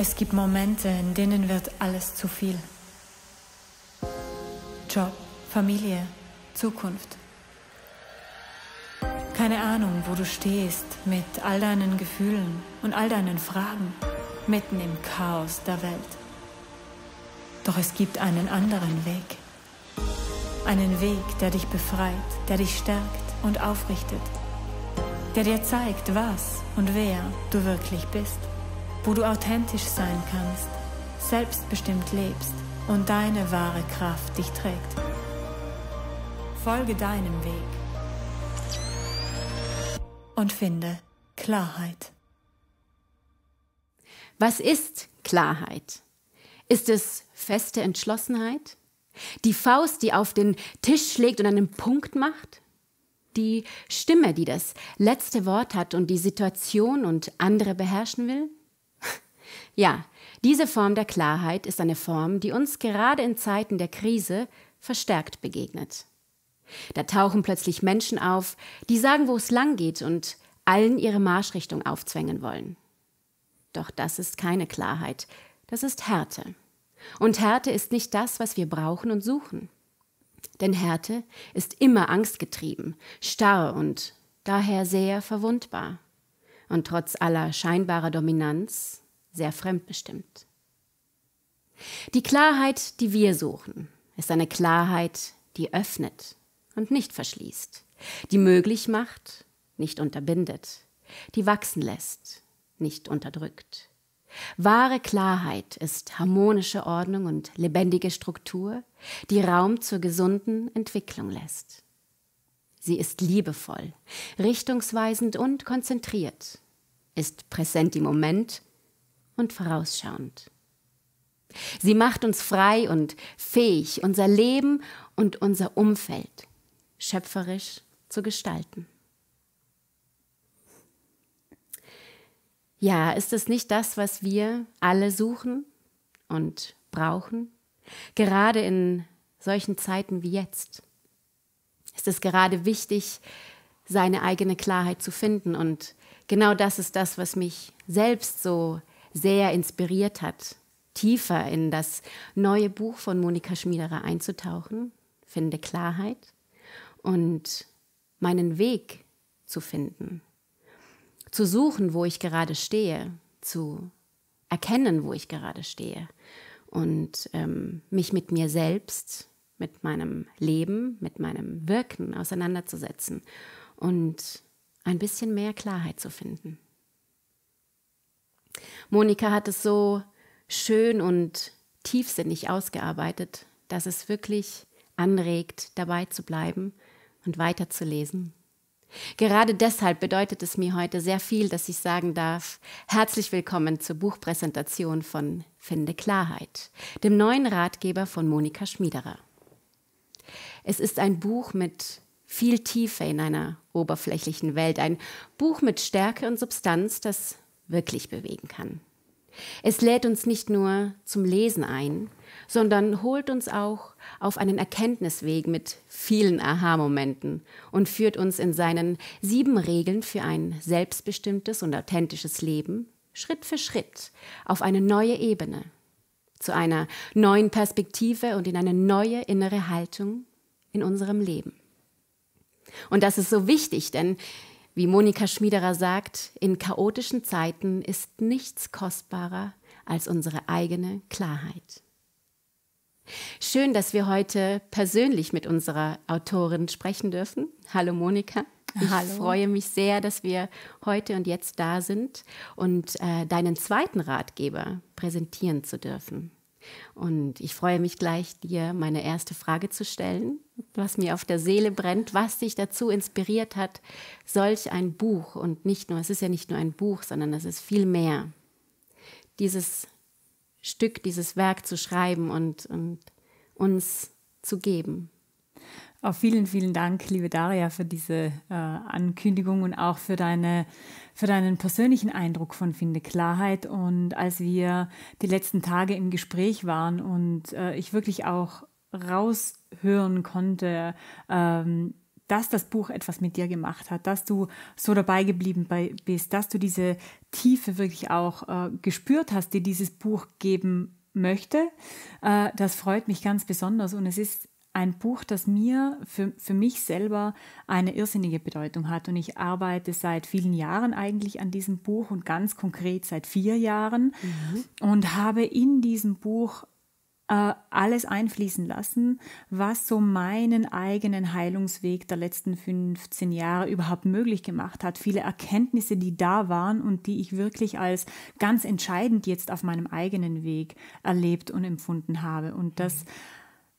Es gibt Momente, in denen wird alles zu viel. Job, Familie, Zukunft. Keine Ahnung, wo du stehst mit all deinen Gefühlen und all deinen Fragen mitten im Chaos der Welt. Doch es gibt einen anderen Weg. Einen Weg, der dich befreit, der dich stärkt und aufrichtet, der dir zeigt, was und wer du wirklich bist wo du authentisch sein kannst, selbstbestimmt lebst und deine wahre Kraft dich trägt. Folge deinem Weg und finde Klarheit. Was ist Klarheit? Ist es feste Entschlossenheit? Die Faust, die auf den Tisch schlägt und einen Punkt macht? Die Stimme, die das letzte Wort hat und die Situation und andere beherrschen will? Ja, diese Form der Klarheit ist eine Form, die uns gerade in Zeiten der Krise verstärkt begegnet. Da tauchen plötzlich Menschen auf, die sagen, wo es lang geht und allen ihre Marschrichtung aufzwängen wollen. Doch das ist keine Klarheit, das ist Härte. Und Härte ist nicht das, was wir brauchen und suchen. Denn Härte ist immer angstgetrieben, starr und daher sehr verwundbar. Und trotz aller scheinbarer Dominanz sehr fremdbestimmt. Die Klarheit, die wir suchen, ist eine Klarheit, die öffnet und nicht verschließt, die möglich macht, nicht unterbindet, die wachsen lässt, nicht unterdrückt. Wahre Klarheit ist harmonische Ordnung und lebendige Struktur, die Raum zur gesunden Entwicklung lässt. Sie ist liebevoll, richtungsweisend und konzentriert, ist präsent im Moment und vorausschauend. Sie macht uns frei und fähig, unser Leben und unser Umfeld schöpferisch zu gestalten. Ja, ist es nicht das, was wir alle suchen und brauchen? Gerade in solchen Zeiten wie jetzt ist es gerade wichtig, seine eigene Klarheit zu finden. Und genau das ist das, was mich selbst so sehr inspiriert hat, tiefer in das neue Buch von Monika Schmiederer einzutauchen, finde Klarheit und meinen Weg zu finden, zu suchen, wo ich gerade stehe, zu erkennen, wo ich gerade stehe und ähm, mich mit mir selbst, mit meinem Leben, mit meinem Wirken auseinanderzusetzen und ein bisschen mehr Klarheit zu finden. Monika hat es so schön und tiefsinnig ausgearbeitet, dass es wirklich anregt, dabei zu bleiben und weiterzulesen. Gerade deshalb bedeutet es mir heute sehr viel, dass ich sagen darf, herzlich willkommen zur Buchpräsentation von Finde Klarheit, dem neuen Ratgeber von Monika Schmiederer. Es ist ein Buch mit viel Tiefe in einer oberflächlichen Welt, ein Buch mit Stärke und Substanz, das wirklich bewegen kann. Es lädt uns nicht nur zum Lesen ein, sondern holt uns auch auf einen Erkenntnisweg mit vielen Aha-Momenten und führt uns in seinen sieben Regeln für ein selbstbestimmtes und authentisches Leben Schritt für Schritt auf eine neue Ebene, zu einer neuen Perspektive und in eine neue innere Haltung in unserem Leben. Und das ist so wichtig, denn wie Monika Schmiederer sagt, in chaotischen Zeiten ist nichts kostbarer als unsere eigene Klarheit. Schön, dass wir heute persönlich mit unserer Autorin sprechen dürfen. Hallo Monika. Ich Hallo. freue mich sehr, dass wir heute und jetzt da sind und äh, deinen zweiten Ratgeber präsentieren zu dürfen. Und ich freue mich gleich, dir meine erste Frage zu stellen, was mir auf der Seele brennt, was dich dazu inspiriert hat, solch ein Buch und nicht nur, es ist ja nicht nur ein Buch, sondern es ist viel mehr, dieses Stück, dieses Werk zu schreiben und, und uns zu geben. Auch vielen, vielen Dank, liebe Daria, für diese äh, Ankündigung und auch für, deine, für deinen persönlichen Eindruck von Finde Klarheit. Und als wir die letzten Tage im Gespräch waren und äh, ich wirklich auch raushören konnte, ähm, dass das Buch etwas mit dir gemacht hat, dass du so dabei geblieben bei, bist, dass du diese Tiefe wirklich auch äh, gespürt hast, die dieses Buch geben möchte. Äh, das freut mich ganz besonders und es ist ein Buch, das mir für, für mich selber eine irrsinnige Bedeutung hat. Und ich arbeite seit vielen Jahren eigentlich an diesem Buch und ganz konkret seit vier Jahren mhm. und habe in diesem Buch äh, alles einfließen lassen, was so meinen eigenen Heilungsweg der letzten 15 Jahre überhaupt möglich gemacht hat. Viele Erkenntnisse, die da waren und die ich wirklich als ganz entscheidend jetzt auf meinem eigenen Weg erlebt und empfunden habe. Und das mhm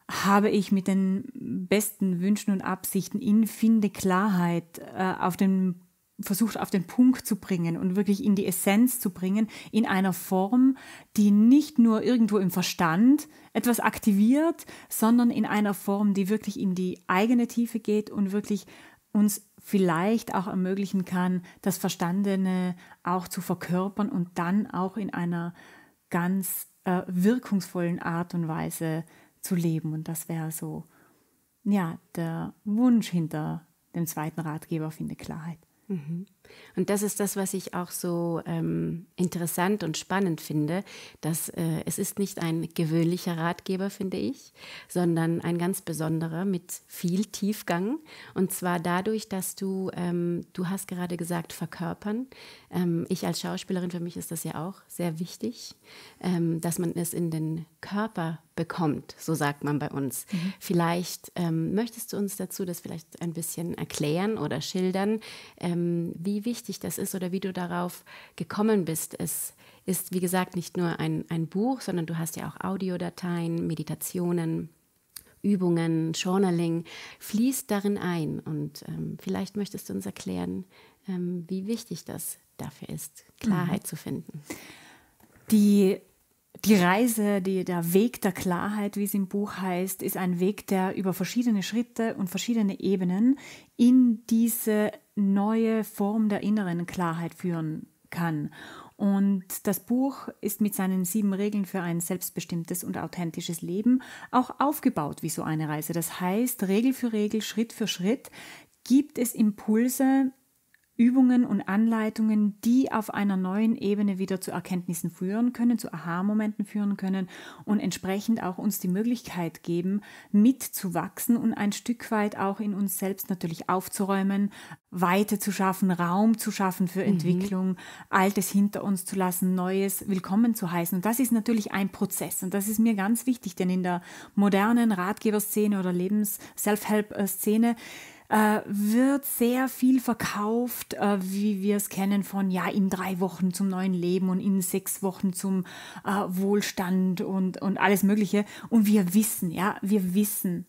habe ich mit den besten Wünschen und Absichten in Finde Klarheit äh, auf den versucht auf den Punkt zu bringen und wirklich in die Essenz zu bringen, in einer Form, die nicht nur irgendwo im Verstand etwas aktiviert, sondern in einer Form, die wirklich in die eigene Tiefe geht und wirklich uns vielleicht auch ermöglichen kann, das Verstandene auch zu verkörpern und dann auch in einer ganz äh, wirkungsvollen Art und Weise zu leben. Und das wäre so, ja, der Wunsch hinter dem zweiten Ratgeber, finde Klarheit. Mhm. Und das ist das, was ich auch so ähm, interessant und spannend finde, dass äh, es ist nicht ein gewöhnlicher Ratgeber, finde ich, sondern ein ganz besonderer mit viel Tiefgang. Und zwar dadurch, dass du, ähm, du hast gerade gesagt, verkörpern. Ähm, ich als Schauspielerin, für mich ist das ja auch sehr wichtig, ähm, dass man es in den Körper bekommt, so sagt man bei uns. Mhm. Vielleicht ähm, möchtest du uns dazu das vielleicht ein bisschen erklären oder schildern, ähm, wie wichtig das ist oder wie du darauf gekommen bist. Es ist, wie gesagt, nicht nur ein, ein Buch, sondern du hast ja auch Audiodateien, Meditationen. Übungen, Journaling fließt darin ein. Und ähm, vielleicht möchtest du uns erklären, ähm, wie wichtig das dafür ist, Klarheit mhm. zu finden. Die die Reise, die, der Weg der Klarheit, wie es im Buch heißt, ist ein Weg, der über verschiedene Schritte und verschiedene Ebenen in diese neue Form der inneren Klarheit führen kann. Und das Buch ist mit seinen sieben Regeln für ein selbstbestimmtes und authentisches Leben auch aufgebaut wie so eine Reise. Das heißt, Regel für Regel, Schritt für Schritt gibt es Impulse, Übungen und Anleitungen, die auf einer neuen Ebene wieder zu Erkenntnissen führen können, zu Aha-Momenten führen können und entsprechend auch uns die Möglichkeit geben, mitzuwachsen und ein Stück weit auch in uns selbst natürlich aufzuräumen, Weite zu schaffen, Raum zu schaffen für mhm. Entwicklung, Altes hinter uns zu lassen, Neues willkommen zu heißen. Und das ist natürlich ein Prozess und das ist mir ganz wichtig, denn in der modernen Ratgeberszene oder Lebens-Self-Help-Szene äh, äh, wird sehr viel verkauft, äh, wie wir es kennen von ja, in drei Wochen zum neuen Leben und in sechs Wochen zum äh, Wohlstand und, und alles Mögliche. Und wir wissen, ja, wir wissen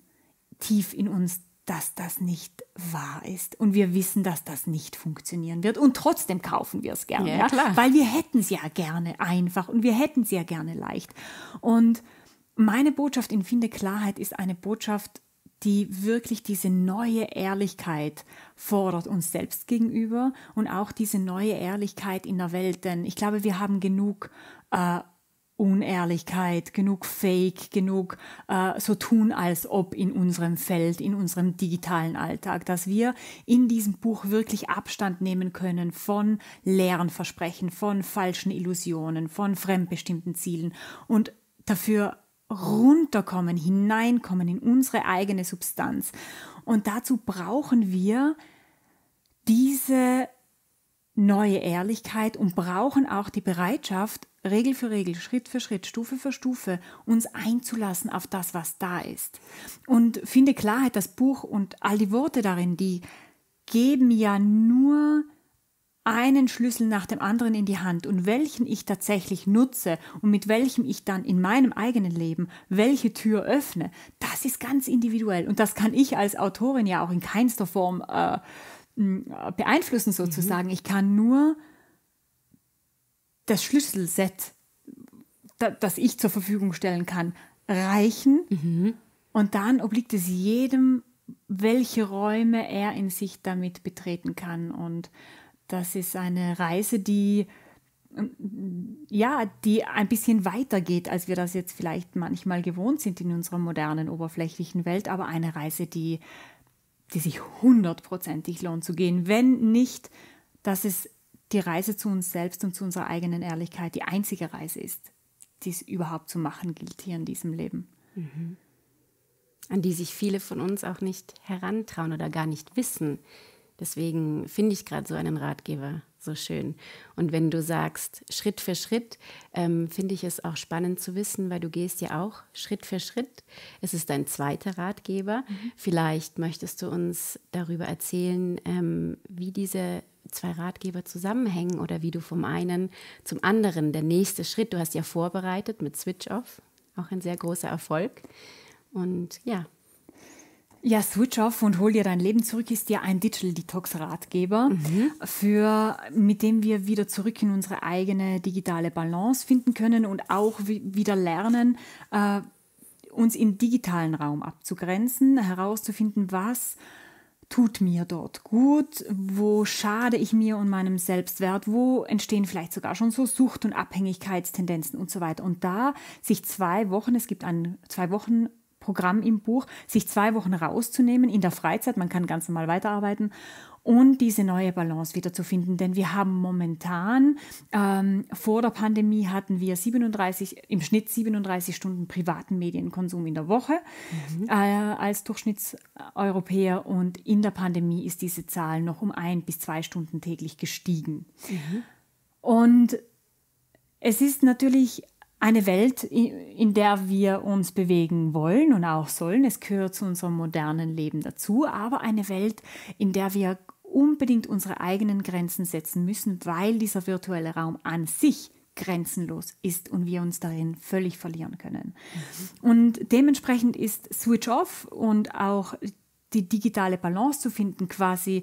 tief in uns, dass das nicht wahr ist. Und wir wissen, dass das nicht funktionieren wird. Und trotzdem kaufen wir es gerne. Ja, ja? Weil wir hätten es ja gerne einfach und wir hätten es ja gerne leicht. Und meine Botschaft in Finde Klarheit ist eine Botschaft, die wirklich diese neue Ehrlichkeit fordert uns selbst gegenüber und auch diese neue Ehrlichkeit in der Welt. Denn ich glaube, wir haben genug äh, Unehrlichkeit, genug Fake, genug äh, so tun als ob in unserem Feld, in unserem digitalen Alltag, dass wir in diesem Buch wirklich Abstand nehmen können von leeren Versprechen, von falschen Illusionen, von fremdbestimmten Zielen und dafür runterkommen, hineinkommen in unsere eigene Substanz. Und dazu brauchen wir diese neue Ehrlichkeit und brauchen auch die Bereitschaft, Regel für Regel, Schritt für Schritt, Stufe für Stufe uns einzulassen auf das, was da ist. Und finde Klarheit, das Buch und all die Worte darin, die geben ja nur einen Schlüssel nach dem anderen in die Hand und welchen ich tatsächlich nutze und mit welchem ich dann in meinem eigenen Leben welche Tür öffne, das ist ganz individuell und das kann ich als Autorin ja auch in keinster Form äh, äh beeinflussen sozusagen. Mhm. Ich kann nur das Schlüsselset, das ich zur Verfügung stellen kann, reichen mhm. und dann obliegt es jedem, welche Räume er in sich damit betreten kann und das ist eine Reise, die ja, die ein bisschen weiter geht, als wir das jetzt vielleicht manchmal gewohnt sind in unserer modernen, oberflächlichen Welt, aber eine Reise, die, die sich hundertprozentig lohnt zu gehen. Wenn nicht, dass es die Reise zu uns selbst und zu unserer eigenen Ehrlichkeit die einzige Reise ist, die es überhaupt zu machen gilt hier in diesem Leben. Mhm. An die sich viele von uns auch nicht herantrauen oder gar nicht wissen, Deswegen finde ich gerade so einen Ratgeber so schön. Und wenn du sagst, Schritt für Schritt, ähm, finde ich es auch spannend zu wissen, weil du gehst ja auch Schritt für Schritt. Es ist dein zweiter Ratgeber. Mhm. Vielleicht möchtest du uns darüber erzählen, ähm, wie diese zwei Ratgeber zusammenhängen oder wie du vom einen zum anderen, der nächste Schritt, du hast ja vorbereitet mit Switch Off, auch ein sehr großer Erfolg. Und ja, ja, Switch Off und Hol dir dein Leben zurück ist ja ein Digital Detox Ratgeber, mhm. für, mit dem wir wieder zurück in unsere eigene digitale Balance finden können und auch wieder lernen, äh, uns im digitalen Raum abzugrenzen, herauszufinden, was tut mir dort gut, wo schade ich mir und meinem Selbstwert, wo entstehen vielleicht sogar schon so Sucht- und Abhängigkeitstendenzen und so weiter. Und da sich zwei Wochen, es gibt einen zwei Wochen Programm im Buch, sich zwei Wochen rauszunehmen in der Freizeit, man kann ganz normal weiterarbeiten und diese neue Balance wiederzufinden. Denn wir haben momentan, ähm, vor der Pandemie hatten wir 37, im Schnitt 37 Stunden privaten Medienkonsum in der Woche mhm. äh, als Durchschnittseuropäer und in der Pandemie ist diese Zahl noch um ein bis zwei Stunden täglich gestiegen. Mhm. Und es ist natürlich eine Welt, in der wir uns bewegen wollen und auch sollen. Es gehört zu unserem modernen Leben dazu, aber eine Welt, in der wir unbedingt unsere eigenen Grenzen setzen müssen, weil dieser virtuelle Raum an sich grenzenlos ist und wir uns darin völlig verlieren können. Mhm. Und dementsprechend ist Switch Off und auch die digitale Balance zu finden, quasi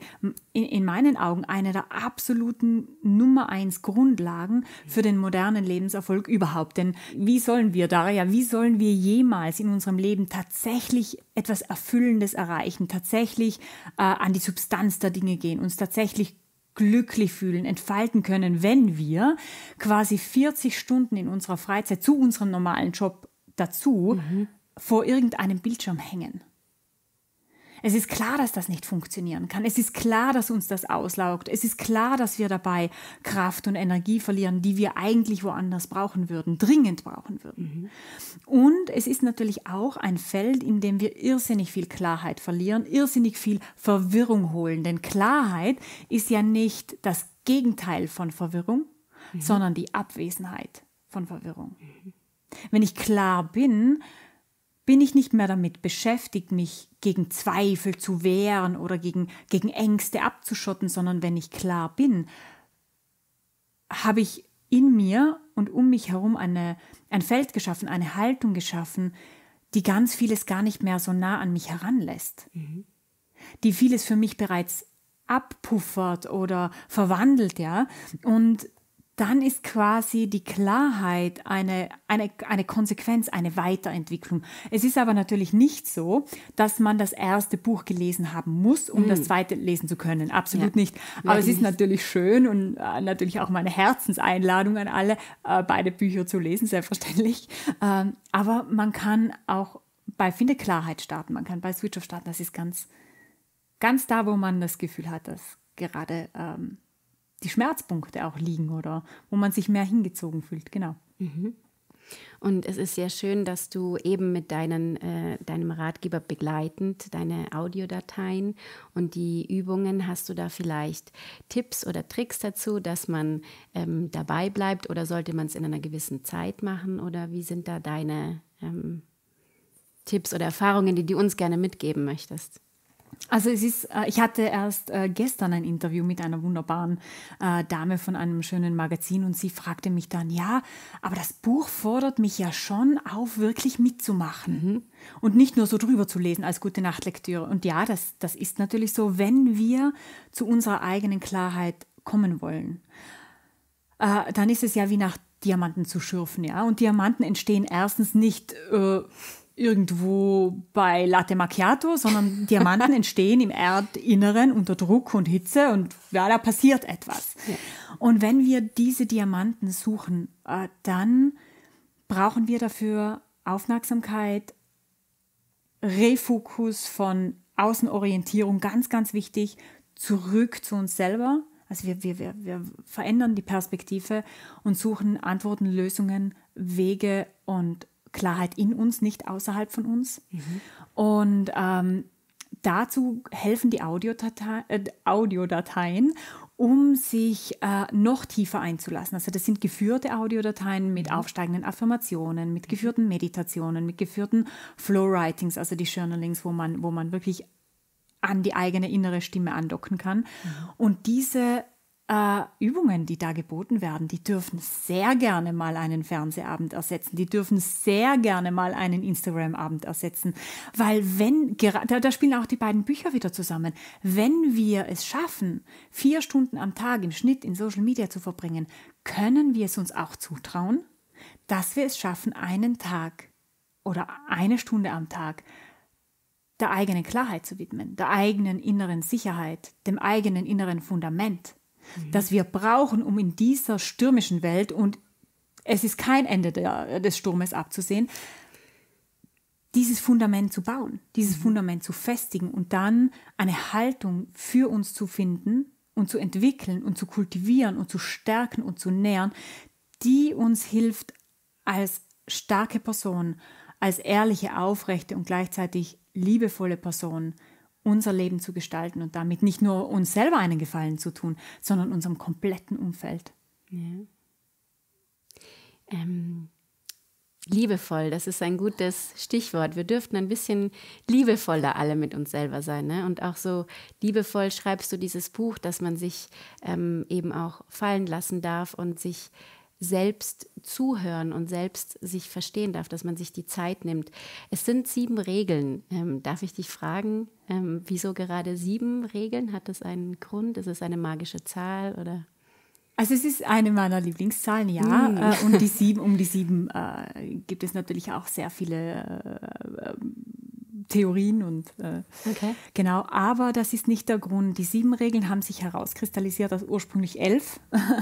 in, in, meinen Augen eine der absoluten Nummer eins Grundlagen für den modernen Lebenserfolg überhaupt. Denn wie sollen wir, Daria, wie sollen wir jemals in unserem Leben tatsächlich etwas Erfüllendes erreichen, tatsächlich äh, an die Substanz der Dinge gehen, uns tatsächlich glücklich fühlen, entfalten können, wenn wir quasi 40 Stunden in unserer Freizeit zu unserem normalen Job dazu mhm. vor irgendeinem Bildschirm hängen. Es ist klar, dass das nicht funktionieren kann. Es ist klar, dass uns das auslaugt. Es ist klar, dass wir dabei Kraft und Energie verlieren, die wir eigentlich woanders brauchen würden, dringend brauchen würden. Mhm. Und es ist natürlich auch ein Feld, in dem wir irrsinnig viel Klarheit verlieren, irrsinnig viel Verwirrung holen. Denn Klarheit ist ja nicht das Gegenteil von Verwirrung, mhm. sondern die Abwesenheit von Verwirrung. Mhm. Wenn ich klar bin, bin ich nicht mehr damit beschäftigt, mich gegen Zweifel zu wehren oder gegen, gegen Ängste abzuschotten, sondern wenn ich klar bin, habe ich in mir und um mich herum eine, ein Feld geschaffen, eine Haltung geschaffen, die ganz vieles gar nicht mehr so nah an mich heranlässt, mhm. die vieles für mich bereits abpuffert oder verwandelt, ja. Und dann ist quasi die Klarheit eine, eine, eine Konsequenz, eine Weiterentwicklung. Es ist aber natürlich nicht so, dass man das erste Buch gelesen haben muss, um mm. das hm. zweite lesen zu können. Absolut ja. nicht. Aber ja, es ist nicht. natürlich schön und äh, natürlich auch meine Herzenseinladung an alle, äh, beide Bücher zu lesen, selbstverständlich. Ähm, aber man kann auch bei Finde Klarheit starten, man kann bei Switch starten. Das ist ganz, ganz da, wo man das Gefühl hat, dass gerade ähm, die Schmerzpunkte auch liegen oder wo man sich mehr hingezogen fühlt, genau. Mhm. Und es ist sehr schön, dass du eben mit deinen, äh, deinem Ratgeber begleitend deine Audiodateien und die Übungen, hast du da vielleicht Tipps oder Tricks dazu, dass man ähm, dabei bleibt oder sollte man es in einer gewissen Zeit machen oder wie sind da deine ähm, Tipps oder Erfahrungen, die du uns gerne mitgeben möchtest? Also es ist, äh, ich hatte erst äh, gestern ein Interview mit einer wunderbaren äh, Dame von einem schönen Magazin und sie fragte mich dann, ja, aber das Buch fordert mich ja schon auf, wirklich mitzumachen mhm. und nicht nur so drüber zu lesen als gute Nachtlektüre. Und ja, das, das ist natürlich so, wenn wir zu unserer eigenen Klarheit kommen wollen, dann ist es ja wie nach Diamanten zu schürfen, ja. Und Diamanten entstehen erstens nicht. Äh, irgendwo bei Latte Macchiato, sondern Diamanten entstehen im Erdinneren unter Druck und Hitze und ja, da passiert etwas. Ja. Und wenn wir diese Diamanten suchen, äh, dann brauchen wir dafür Aufmerksamkeit, Refokus von Außenorientierung, ganz, ganz wichtig, zurück zu uns selber. Also wir, wir, wir, wir verändern die Perspektive und suchen Antworten, Lösungen, Wege und Klarheit in uns, nicht außerhalb von uns. Mhm. Und ähm, dazu helfen die äh, Audiodateien, um sich äh, noch tiefer einzulassen. Also das sind geführte Audiodateien mit mhm. aufsteigenden Affirmationen, mit mhm. geführten Meditationen, mit geführten Flow-Writings, also die Journalings, wo man, wo man wirklich an die eigene innere Stimme andocken kann. Mhm. Und diese äh, Übungen, die da geboten werden, die dürfen sehr gerne mal einen Fernsehabend ersetzen, die dürfen sehr gerne mal einen Instagram-Abend ersetzen, weil wenn, da, da spielen auch die beiden Bücher wieder zusammen, wenn wir es schaffen, vier Stunden am Tag im Schnitt in Social Media zu verbringen, können wir es uns auch zutrauen, dass wir es schaffen, einen Tag oder eine Stunde am Tag der eigenen Klarheit zu widmen, der eigenen inneren Sicherheit, dem eigenen inneren Fundament. Mhm. das wir brauchen, um in dieser stürmischen Welt, und es ist kein Ende der, des Sturmes abzusehen, dieses Fundament zu bauen, dieses mhm. Fundament zu festigen und dann eine Haltung für uns zu finden und zu entwickeln und zu kultivieren und zu stärken und zu nähern, die uns hilft, als starke Person, als ehrliche, aufrechte und gleichzeitig liebevolle Person unser Leben zu gestalten und damit nicht nur uns selber einen Gefallen zu tun, sondern unserem kompletten Umfeld. Ja. Ähm, liebevoll, das ist ein gutes Stichwort. Wir dürften ein bisschen liebevoller alle mit uns selber sein. Ne? Und auch so liebevoll schreibst du dieses Buch, dass man sich ähm, eben auch fallen lassen darf und sich selbst zuhören und selbst sich verstehen darf, dass man sich die Zeit nimmt. Es sind sieben Regeln. Ähm, darf ich dich fragen, ähm, wieso gerade sieben Regeln? Hat das einen Grund? Ist es eine magische Zahl oder? Also es ist eine meiner Lieblingszahlen, ja. Mm. und die sieben, um die sieben äh, gibt es natürlich auch sehr viele äh, Theorien und äh, okay. genau. Aber das ist nicht der Grund. Die sieben Regeln haben sich herauskristallisiert aus ursprünglich elf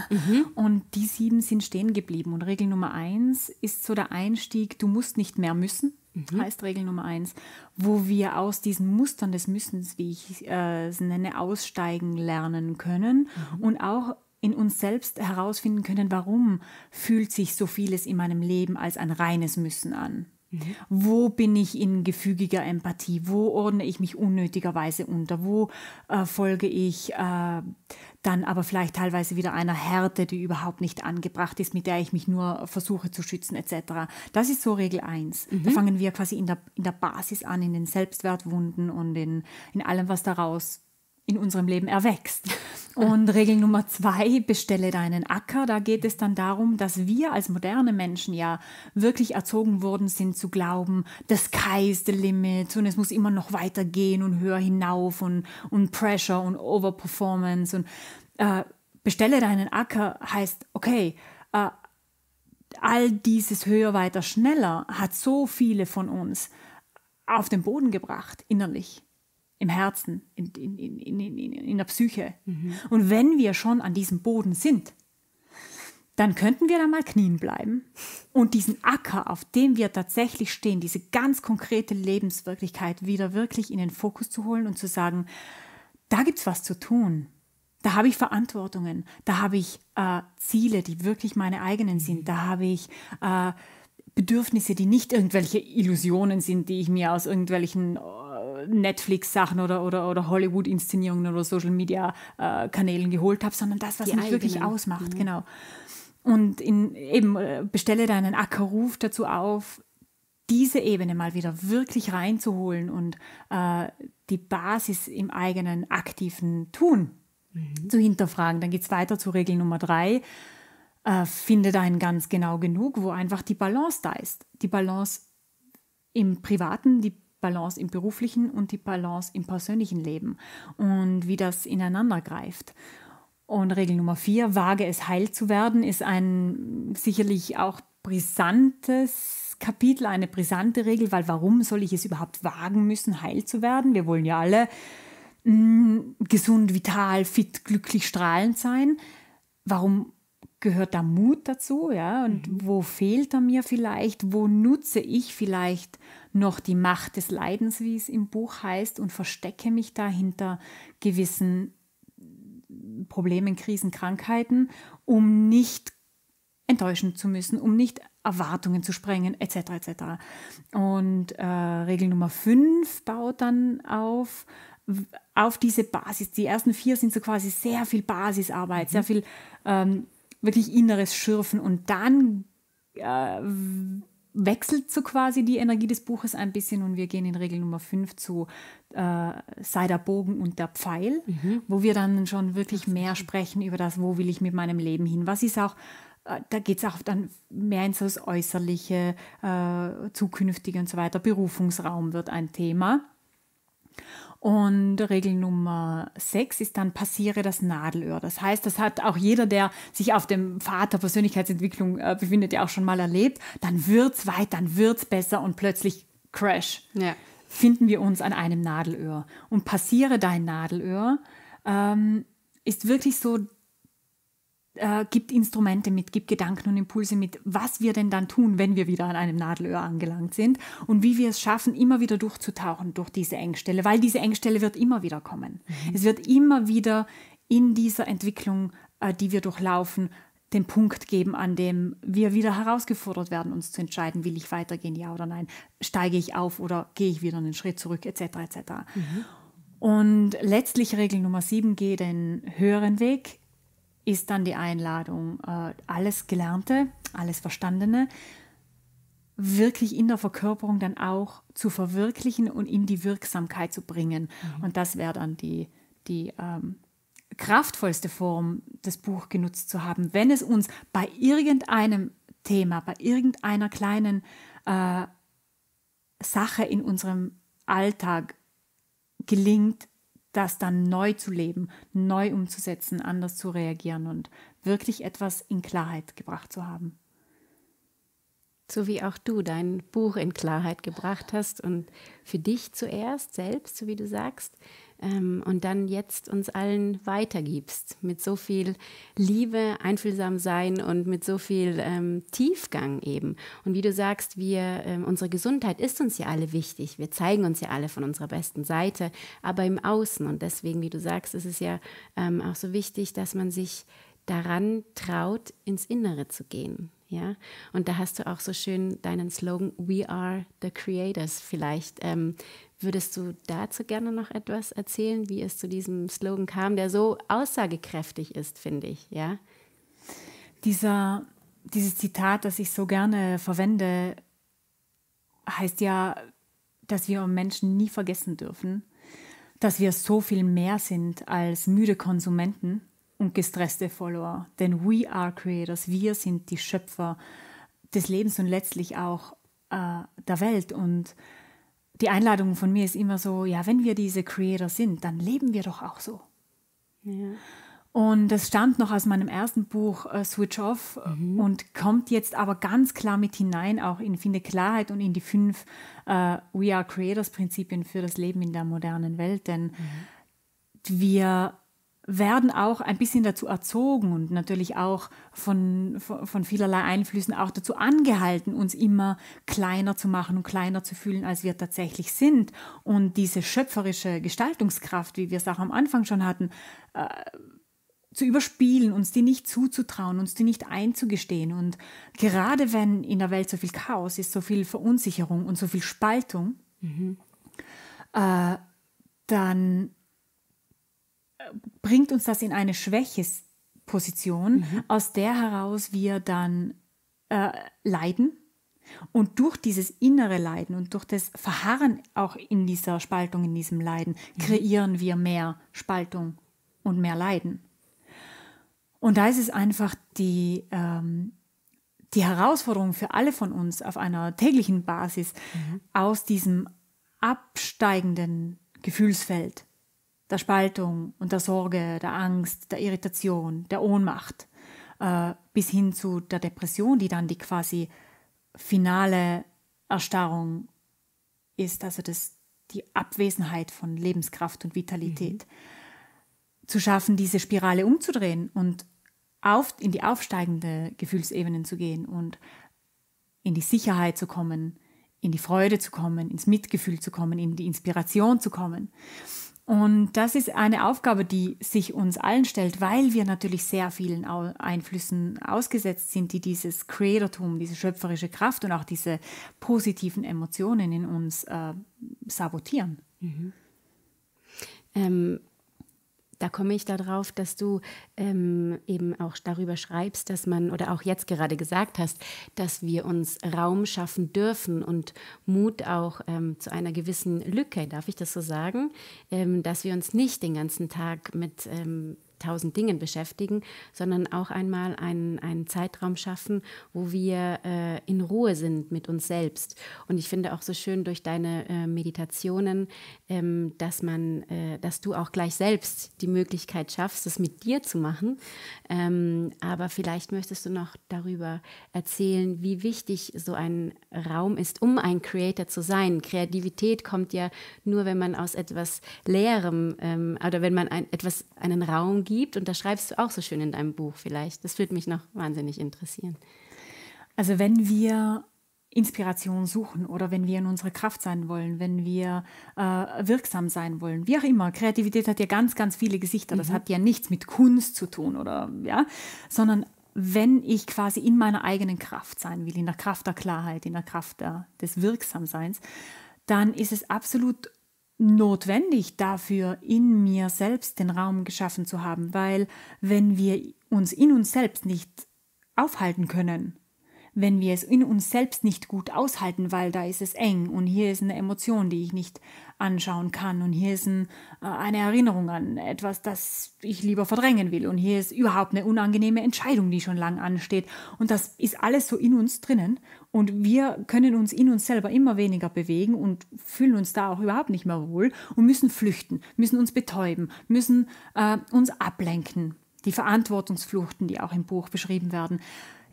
mhm. und die sieben sind stehen geblieben. Und Regel Nummer eins ist so der Einstieg: Du musst nicht mehr müssen. Mhm. Heißt Regel Nummer eins, wo wir aus diesen Mustern des Müssens, wie ich äh, es nenne, aussteigen lernen können mhm. und auch in uns selbst herausfinden können, warum fühlt sich so vieles in meinem Leben als ein reines Müssen an. Wo bin ich in gefügiger Empathie? Wo ordne ich mich unnötigerweise unter? Wo äh, folge ich äh, dann aber vielleicht teilweise wieder einer Härte, die überhaupt nicht angebracht ist, mit der ich mich nur versuche zu schützen etc. Das ist so Regel 1. Mhm. Da fangen wir quasi in der, in der Basis an, in den Selbstwertwunden und in, in allem, was daraus in unserem Leben erwächst. Und Regel Nummer zwei, bestelle deinen Acker. Da geht es dann darum, dass wir als moderne Menschen ja wirklich erzogen worden sind zu glauben, the sky's the limit und es muss immer noch weiter gehen und höher hinauf und, und Pressure und Overperformance und äh, bestelle deinen Acker heißt, okay, äh, all dieses höher, weiter, schneller hat so viele von uns auf den Boden gebracht, innerlich im Herzen, in, in, in, in, in der Psyche. Mhm. Und wenn wir schon an diesem Boden sind, dann könnten wir da mal knien bleiben und diesen Acker, auf dem wir tatsächlich stehen, diese ganz konkrete Lebenswirklichkeit wieder wirklich in den Fokus zu holen und zu sagen, da gibt es was zu tun. Da habe ich Verantwortungen, da habe ich äh, Ziele, die wirklich meine eigenen sind, mhm. da habe ich äh, Bedürfnisse, die nicht irgendwelche Illusionen sind, die ich mir aus irgendwelchen äh, Netflix-Sachen oder, oder, oder Hollywood-Inszenierungen oder Social-Media-Kanälen geholt habe, sondern das, was Die mich eigenen. wirklich ausmacht. Mhm. Genau. Und in, eben äh, bestelle deinen Ackerruf dazu auf, diese Ebene mal wieder wirklich reinzuholen und äh, die Basis im eigenen aktiven Tun mhm. zu hinterfragen. Dann geht es weiter zu Regel Nummer drei. Äh, finde deinen ganz genau genug, wo einfach die Balance da ist. Die Balance im Privaten, die Balance im beruflichen und die Balance im persönlichen Leben und wie das ineinander greift. Und Regel Nummer vier, wage es heil zu werden, ist ein sicherlich auch brisantes Kapitel, eine brisante Regel, weil warum soll ich es überhaupt wagen müssen, heil zu werden? Wir wollen ja alle mh, mm, gesund, vital, fit, glücklich, strahlend sein. Warum gehört da Mut dazu, ja? Und mhm. wo fehlt er mir vielleicht? Wo nutze ich vielleicht noch die Macht des Leidens, wie es im Buch heißt, und verstecke mich da hinter gewissen Problemen, Krisen, Krankheiten, um nicht enttäuschen zu müssen, um nicht Erwartungen zu sprengen, etc. etc. Und äh, Regel Nummer 5 baut dann auf, auf diese Basis. Die ersten vier sind so quasi sehr viel Basisarbeit, mhm. sehr viel ähm, wirklich inneres Schürfen und dann äh, wechselt so quasi die Energie des Buches ein bisschen und wir gehen in Regel Nummer 5 zu äh, sei der Bogen und der Pfeil, mhm. wo wir dann schon wirklich mehr sprechen über das, wo will ich mit meinem Leben hin, was ist auch äh, da geht es auch dann mehr ins Äußerliche, äh, zukünftige und so weiter. Berufungsraum wird ein Thema. Und Regel Nummer 6 ist dann passiere das Nadelöhr. Das heißt, das hat auch jeder, der sich auf dem Pfad der Persönlichkeitsentwicklung äh, befindet, ja auch schon mal erlebt. Dann wird es weit, dann wird es besser und plötzlich Crash. Ja. Finden wir uns an einem Nadelöhr. Und passiere dein Nadelöhr ähm, ist wirklich so äh, gibt Instrumente mit, gibt Gedanken und Impulse mit, was wir denn dann tun, wenn wir wieder an einem Nadelöhr angelangt sind und wie wir es schaffen, immer wieder durchzutauchen durch diese Engstelle, weil diese Engstelle wird immer wieder kommen. Mhm. Es wird immer wieder in dieser Entwicklung, äh, die wir durchlaufen, den Punkt geben, an dem wir wieder herausgefordert werden, uns zu entscheiden, will ich weitergehen, ja oder nein, steige ich auf oder gehe ich wieder einen Schritt zurück, etc. etc. Mhm. Und letztlich Regel Nummer sieben, gehe den höheren Weg, ist dann die Einladung, äh, alles Gelernte, alles Verstandene wirklich in der Verkörperung dann auch zu verwirklichen und in die Wirksamkeit zu bringen. Mhm. Und das wäre dann die, die ähm, kraftvollste Form, das Buch genutzt zu haben, wenn es uns bei irgendeinem Thema, bei irgendeiner kleinen äh, Sache in unserem Alltag gelingt, das dann neu zu leben, neu umzusetzen, anders zu reagieren und wirklich etwas in Klarheit gebracht zu haben. So wie auch du dein Buch in Klarheit gebracht hast und für dich zuerst selbst, so wie du sagst, ähm, und dann jetzt uns allen weitergibst mit so viel Liebe, einfühlsam sein und mit so viel ähm, Tiefgang eben. Und wie du sagst, wir, ähm, unsere Gesundheit ist uns ja alle wichtig. Wir zeigen uns ja alle von unserer besten Seite, aber im Außen. Und deswegen, wie du sagst, ist es ja ähm, auch so wichtig, dass man sich daran traut, ins Innere zu gehen. Ja, und da hast du auch so schön deinen Slogan We are the creators. Vielleicht ähm, würdest du dazu gerne noch etwas erzählen, wie es zu diesem Slogan kam, der so aussagekräftig ist, finde ich. Ja, dieser dieses Zitat, das ich so gerne verwende, heißt ja, dass wir Menschen nie vergessen dürfen, dass wir so viel mehr sind als müde Konsumenten und gestresste Follower. Denn we are creators, wir sind die Schöpfer des Lebens und letztlich auch äh, der Welt. Und die Einladung von mir ist immer so, ja, wenn wir diese Creator sind, dann leben wir doch auch so. Ja. Und das stammt noch aus meinem ersten Buch äh, Switch Off mhm. und kommt jetzt aber ganz klar mit hinein, auch in Finde Klarheit und in die fünf äh, We Are Creators Prinzipien für das Leben in der modernen Welt. Denn mhm. wir werden auch ein bisschen dazu erzogen und natürlich auch von, von, von, vielerlei Einflüssen auch dazu angehalten, uns immer kleiner zu machen und kleiner zu fühlen, als wir tatsächlich sind. Und diese schöpferische Gestaltungskraft, wie wir es auch am Anfang schon hatten, äh, zu überspielen, uns die nicht zuzutrauen, uns die nicht einzugestehen. Und gerade wenn in der Welt so viel Chaos ist, so viel Verunsicherung und so viel Spaltung, mhm. äh, dann bringt uns das in eine Schwächesposition, mhm. aus der heraus wir dann äh, leiden. Und durch dieses innere Leiden und durch das Verharren auch in dieser Spaltung, in diesem Leiden, mhm. kreieren wir mehr Spaltung und mehr Leiden. Und da ist es einfach die, ähm, die Herausforderung für alle von uns auf einer täglichen Basis, mhm. aus diesem absteigenden Gefühlsfeld der Spaltung und der Sorge, der Angst, der Irritation, der Ohnmacht äh, bis hin zu der Depression, die dann die quasi finale Erstarrung ist, also das, die Abwesenheit von Lebenskraft und Vitalität, mhm. zu schaffen, diese Spirale umzudrehen und auf, in die aufsteigende Gefühlsebene zu gehen und in die Sicherheit zu kommen, in die Freude zu kommen, ins Mitgefühl zu kommen, in die Inspiration zu kommen. Und das ist eine Aufgabe, die sich uns allen stellt, weil wir natürlich sehr vielen Einflüssen ausgesetzt sind, die dieses Creatortum, diese schöpferische Kraft und auch diese positiven Emotionen in uns äh, sabotieren. Mhm. Ähm, da komme ich darauf, dass du ähm, eben auch darüber schreibst, dass man, oder auch jetzt gerade gesagt hast, dass wir uns Raum schaffen dürfen und Mut auch ähm, zu einer gewissen Lücke, darf ich das so sagen, ähm, dass wir uns nicht den ganzen Tag mit ähm, tausend Dingen beschäftigen, sondern auch einmal einen, einen Zeitraum schaffen, wo wir äh, in Ruhe sind mit uns selbst. Und ich finde auch so schön durch deine äh, Meditationen, ähm, dass man, äh, dass du auch gleich selbst die Möglichkeit schaffst, es mit dir zu machen. Ähm, aber vielleicht möchtest du noch darüber erzählen, wie wichtig so ein Raum ist, um ein Creator zu sein. Kreativität kommt ja nur, wenn man aus etwas Leerem ähm, oder wenn man ein, etwas, einen Raum gibt. Und da schreibst du auch so schön in deinem Buch vielleicht. Das würde mich noch wahnsinnig interessieren. Also wenn wir Inspiration suchen oder wenn wir in unserer Kraft sein wollen, wenn wir äh, wirksam sein wollen, wie auch immer. Kreativität hat ja ganz, ganz viele Gesichter. Das mhm. hat ja nichts mit Kunst zu tun oder ja, sondern wenn ich quasi in meiner eigenen Kraft sein will, in der Kraft der Klarheit, in der Kraft der, des Wirksamseins, dann ist es absolut notwendig dafür, in mir selbst den Raum geschaffen zu haben, weil wenn wir uns in uns selbst nicht aufhalten können, wenn wir es in uns selbst nicht gut aushalten, weil da ist es eng und hier ist eine Emotion, die ich nicht anschauen kann und hier ist ein, äh, eine Erinnerung an etwas, das ich lieber verdrängen will und hier ist überhaupt eine unangenehme Entscheidung, die schon lang ansteht und das ist alles so in uns drinnen und wir können uns in uns selber immer weniger bewegen und fühlen uns da auch überhaupt nicht mehr wohl und müssen flüchten, müssen uns betäuben, müssen äh, uns ablenken. Die Verantwortungsfluchten, die auch im Buch beschrieben werden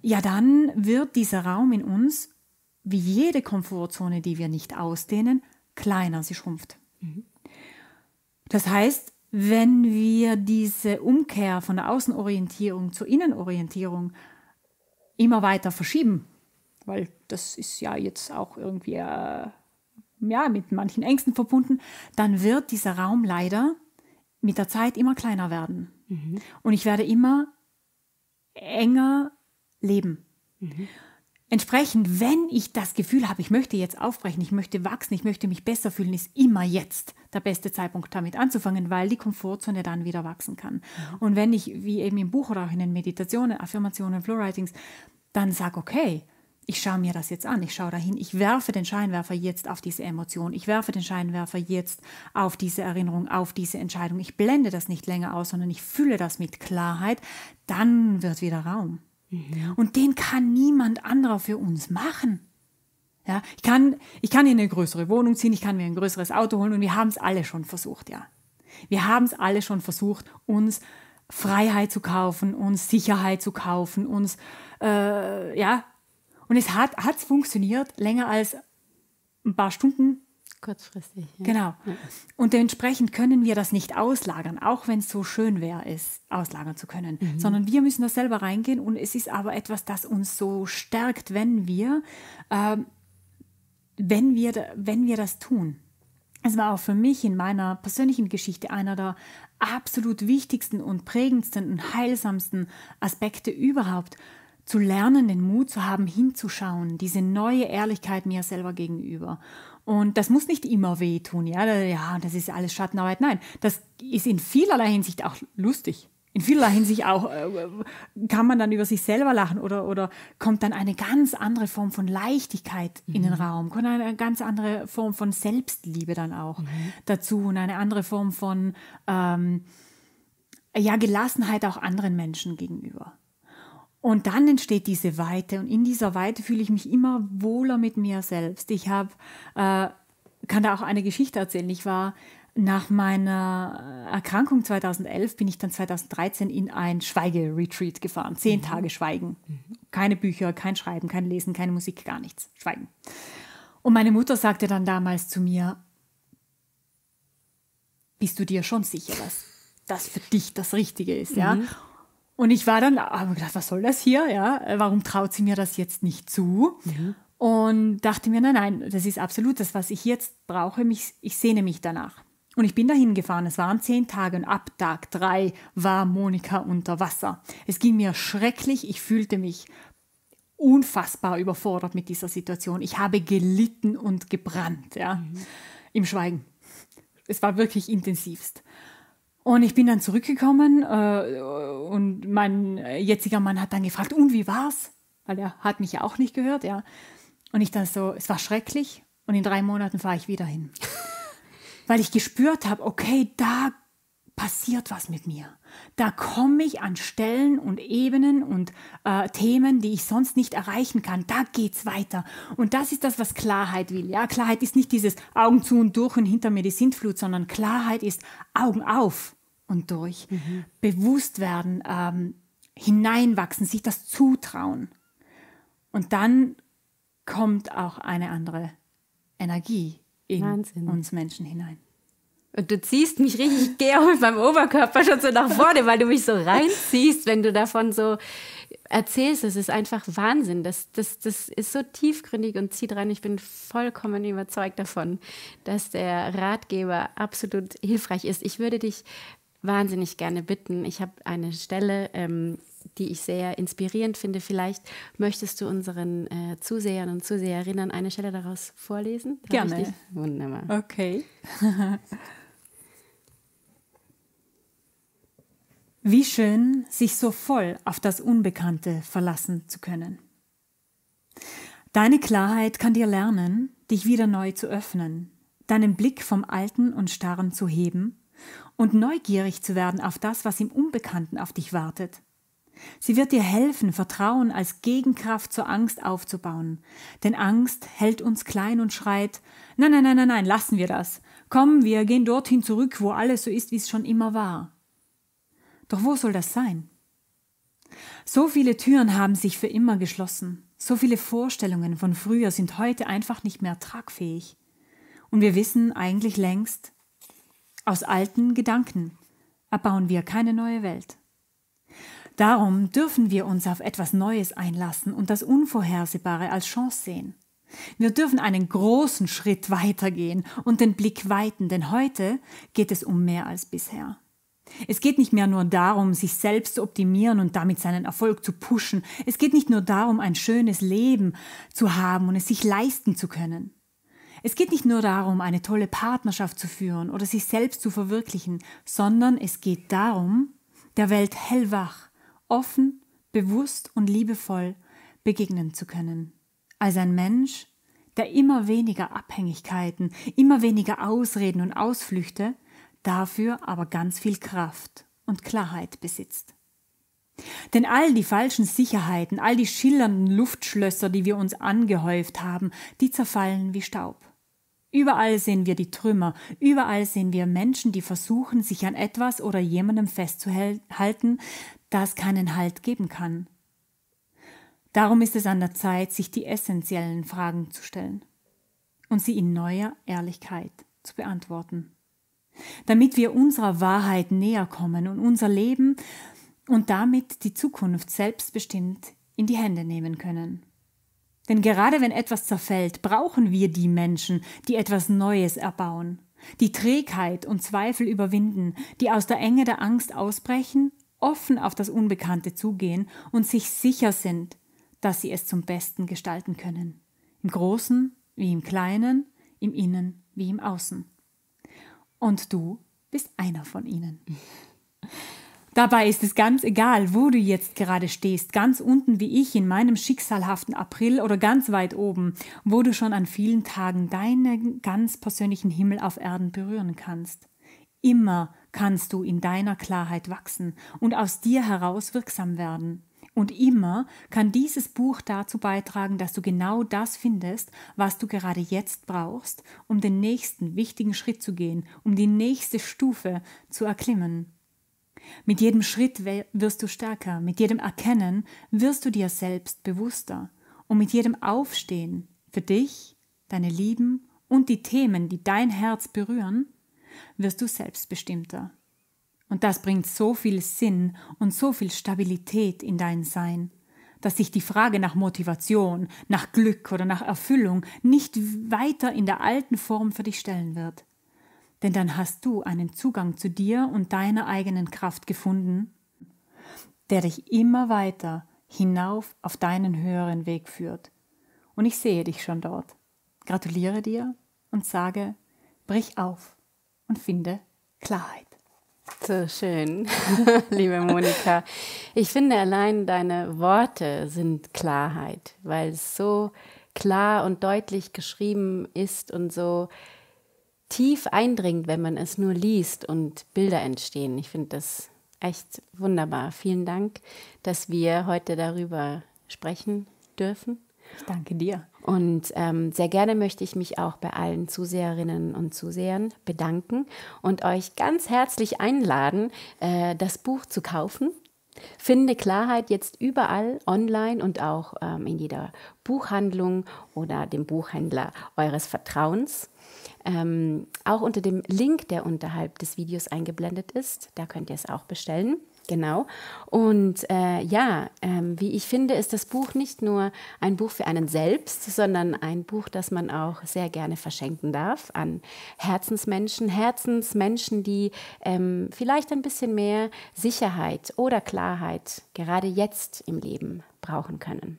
ja dann wird dieser Raum in uns, wie jede Komfortzone, die wir nicht ausdehnen, kleiner, sie schrumpft. Das heißt, wenn wir diese Umkehr von der Außenorientierung zur Innenorientierung immer weiter verschieben, weil das ist ja jetzt auch irgendwie äh, ja, mit manchen Ängsten verbunden, dann wird dieser Raum leider mit der Zeit immer kleiner werden. Mhm. Und ich werde immer enger leben. Mhm. Entsprechend, wenn ich das Gefühl habe, ich möchte jetzt aufbrechen, ich möchte wachsen, ich möchte mich besser fühlen, ist immer jetzt der beste Zeitpunkt damit anzufangen, weil die Komfortzone dann wieder wachsen kann. Mhm. Und wenn ich, wie eben im Buch oder auch in den Meditationen, Affirmationen, Flowwritings, dann sage, okay, ich schaue mir das jetzt an, ich schaue dahin, ich werfe den Scheinwerfer jetzt auf diese Emotion, ich werfe den Scheinwerfer jetzt auf diese Erinnerung, auf diese Entscheidung, ich blende das nicht länger aus, sondern ich fülle das mit Klarheit, dann wird wieder Raum. Mhm. Und den kann niemand anderer für uns machen. Ja, ich kann, ich kann in eine größere Wohnung ziehen, ich kann mir ein größeres Auto holen und wir haben es alle schon versucht, ja. Wir haben es alle schon versucht, uns Freiheit zu kaufen, uns Sicherheit zu kaufen, uns, äh, ja. Und es hat es funktioniert, länger als ein paar Stunden, Kurzfristig. Ja. Genau. Und dementsprechend können wir das nicht auslagern, auch wenn es so schön wäre, es auslagern zu können, mhm. sondern wir müssen da selber reingehen und es ist aber etwas, das uns so stärkt, wenn wir, äh, wenn wir, wenn wir das tun. Es war auch für mich in meiner persönlichen Geschichte einer der absolut wichtigsten und prägendsten und heilsamsten Aspekte überhaupt, zu lernen, den Mut zu haben, hinzuschauen, diese neue Ehrlichkeit mir selber gegenüber. Und das muss nicht immer wehtun, ja, ja, das ist alles Schattenarbeit. Nein, das ist in vielerlei Hinsicht auch lustig. In vielerlei Hinsicht auch äh, äh kann man dann über sich selber lachen oder, oder kommt dann eine ganz andere Form von Leichtigkeit mhm. in den mhm. Raum, kommt eine ganz andere Form von Selbstliebe dann auch mhm. dazu und eine andere Form von ähm, ja, Gelassenheit auch anderen Menschen gegenüber. Und dann entsteht diese Weite und in dieser Weite fühle ich mich immer wohler mit mir selbst. Ich habe, äh, kann da auch eine Geschichte erzählen. Ich war nach meiner Erkrankung 2011 bin ich dann 2013 in ein Schweigeretreat gefahren. Zehn mhm. Tage Schweigen. Mhm. Keine Bücher, kein Schreiben, kein Lesen, keine Musik, gar nichts. Schweigen. Und meine Mutter sagte dann damals zu mir, bist du dir schon sicher, dass das für dich das Richtige ist? Mhm. Ja? Und ich war dann, ah, habe gedacht, was soll das hier? Ja, äh, warum traut sie mir das jetzt nicht zu? Mhm. Und dachte mir, nein, nein, das ist absolut das, was ich jetzt brauche. Mich, ich sehne mich danach. Und ich bin dahin gefahren. Es waren zehn Tage und ab Tag drei war Monika unter Wasser. Es ging mir schrecklich. Ich fühlte mich unfassbar überfordert mit dieser Situation. Ich habe gelitten und gebrannt, ja, mhm. im Schweigen. Es war wirklich intensivst. Und ich bin dann zurückgekommen äh, und mein äh, jetziger Mann hat dann gefragt, und wie war's? Weil er hat mich ja auch nicht gehört, ja. Und ich dann so, es war schrecklich und in drei Monaten fahre ich wieder hin. Weil ich gespürt habe, okay, da passiert was mit mir. Da komme ich an Stellen und Ebenen und äh, Themen, die ich sonst nicht erreichen kann. Da geht's weiter. Und das ist das, was Klarheit will. Ja, Klarheit ist nicht dieses Augen zu und durch und hinter mir die Sintflut, sondern Klarheit ist Augen auf und durch, mhm. bewusst werden, ähm, hineinwachsen, sich das zutrauen. Und dann kommt auch eine andere Energie in Wahnsinn. uns Menschen hinein. Und du ziehst mich richtig gär mit meinem Oberkörper schon so nach vorne, weil du mich so reinziehst, wenn du davon so erzählst. Das ist einfach Wahnsinn. Das, das, das ist so tiefgründig und zieht rein. Ich bin vollkommen überzeugt davon, dass der Ratgeber absolut hilfreich ist. Ich würde dich wahnsinnig gerne bitten. Ich habe eine Stelle, ähm, die ich sehr inspirierend finde. Vielleicht möchtest du unseren äh, Zusehern und Zuseherinnen eine Stelle daraus vorlesen? Darf gerne. Wunderbar. Okay. Wie schön, sich so voll auf das Unbekannte verlassen zu können. Deine Klarheit kann dir lernen, dich wieder neu zu öffnen, deinen Blick vom Alten und Starren zu heben und neugierig zu werden auf das, was im Unbekannten auf dich wartet. Sie wird dir helfen, Vertrauen als Gegenkraft zur Angst aufzubauen. Denn Angst hält uns klein und schreit, nein, nein, nein, nein, nein, lassen wir das. Komm, wir gehen dorthin zurück, wo alles so ist, wie es schon immer war. Doch wo soll das sein? So viele Türen haben sich für immer geschlossen. So viele Vorstellungen von früher sind heute einfach nicht mehr tragfähig. Und wir wissen eigentlich längst, aus alten Gedanken erbauen wir keine neue Welt. Darum dürfen wir uns auf etwas Neues einlassen und das Unvorhersehbare als Chance sehen. Wir dürfen einen großen Schritt weitergehen und den Blick weiten, denn heute geht es um mehr als bisher. Es geht nicht mehr nur darum, sich selbst zu optimieren und damit seinen Erfolg zu pushen. Es geht nicht nur darum, ein schönes Leben zu haben und es sich leisten zu können. Es geht nicht nur darum, eine tolle Partnerschaft zu führen oder sich selbst zu verwirklichen, sondern es geht darum, der Welt hellwach, offen, bewusst und liebevoll begegnen zu können. Als ein Mensch, der immer weniger Abhängigkeiten, immer weniger Ausreden und Ausflüchte dafür aber ganz viel Kraft und Klarheit besitzt. Denn all die falschen Sicherheiten, all die schillernden Luftschlösser, die wir uns angehäuft haben, die zerfallen wie Staub. Überall sehen wir die Trümmer, überall sehen wir Menschen, die versuchen, sich an etwas oder jemandem festzuhalten, das keinen Halt geben kann. Darum ist es an der Zeit, sich die essentiellen Fragen zu stellen und sie in neuer Ehrlichkeit zu beantworten damit wir unserer Wahrheit näher kommen und unser Leben und damit die Zukunft selbstbestimmt in die Hände nehmen können. Denn gerade wenn etwas zerfällt, brauchen wir die Menschen, die etwas Neues erbauen, die Trägheit und Zweifel überwinden, die aus der Enge der Angst ausbrechen, offen auf das Unbekannte zugehen und sich sicher sind, dass sie es zum Besten gestalten können. Im Großen wie im Kleinen, im Innen wie im Außen. Und du bist einer von ihnen. Dabei ist es ganz egal, wo du jetzt gerade stehst, ganz unten wie ich in meinem schicksalhaften April oder ganz weit oben, wo du schon an vielen Tagen deinen ganz persönlichen Himmel auf Erden berühren kannst. Immer kannst du in deiner Klarheit wachsen und aus dir heraus wirksam werden. Und immer kann dieses Buch dazu beitragen, dass du genau das findest, was du gerade jetzt brauchst, um den nächsten wichtigen Schritt zu gehen, um die nächste Stufe zu erklimmen. Mit jedem Schritt wirst du stärker, mit jedem Erkennen wirst du dir selbst bewusster und mit jedem Aufstehen für dich, deine Lieben und die Themen, die dein Herz berühren, wirst du selbstbestimmter. Und das bringt so viel Sinn und so viel Stabilität in dein Sein, dass sich die Frage nach Motivation, nach Glück oder nach Erfüllung nicht weiter in der alten Form für dich stellen wird. Denn dann hast du einen Zugang zu dir und deiner eigenen Kraft gefunden, der dich immer weiter hinauf auf deinen höheren Weg führt. Und ich sehe dich schon dort. Gratuliere dir und sage, brich auf und finde Klarheit. So schön, liebe Monika. Ich finde allein deine Worte sind Klarheit, weil es so klar und deutlich geschrieben ist und so tief eindringt, wenn man es nur liest und Bilder entstehen. Ich finde das echt wunderbar. Vielen Dank, dass wir heute darüber sprechen dürfen. Ich danke dir. Und ähm, sehr gerne möchte ich mich auch bei allen Zuseherinnen und Zusehern bedanken und euch ganz herzlich einladen, äh, das Buch zu kaufen. Finde Klarheit jetzt überall online und auch ähm, in jeder Buchhandlung oder dem Buchhändler eures Vertrauens. Ähm, auch unter dem Link, der unterhalb des Videos eingeblendet ist, da könnt ihr es auch bestellen. Genau. Und äh, ja, ähm, wie ich finde, ist das Buch nicht nur ein Buch für einen selbst, sondern ein Buch, das man auch sehr gerne verschenken darf an Herzensmenschen, Herzensmenschen, die ähm, vielleicht ein bisschen mehr Sicherheit oder Klarheit gerade jetzt im Leben brauchen können.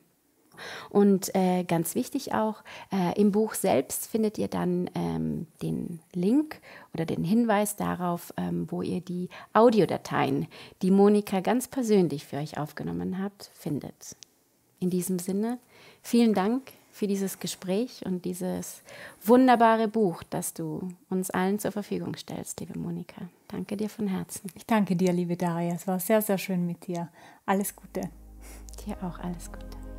Und äh, ganz wichtig auch, äh, im Buch selbst findet ihr dann ähm, den Link oder den Hinweis darauf, ähm, wo ihr die Audiodateien, die Monika ganz persönlich für euch aufgenommen hat, findet. In diesem Sinne, vielen Dank für dieses Gespräch und dieses wunderbare Buch, das du uns allen zur Verfügung stellst, liebe Monika. Danke dir von Herzen. Ich danke dir, liebe Daria. Es war sehr, sehr schön mit dir. Alles Gute. Dir auch alles Gute.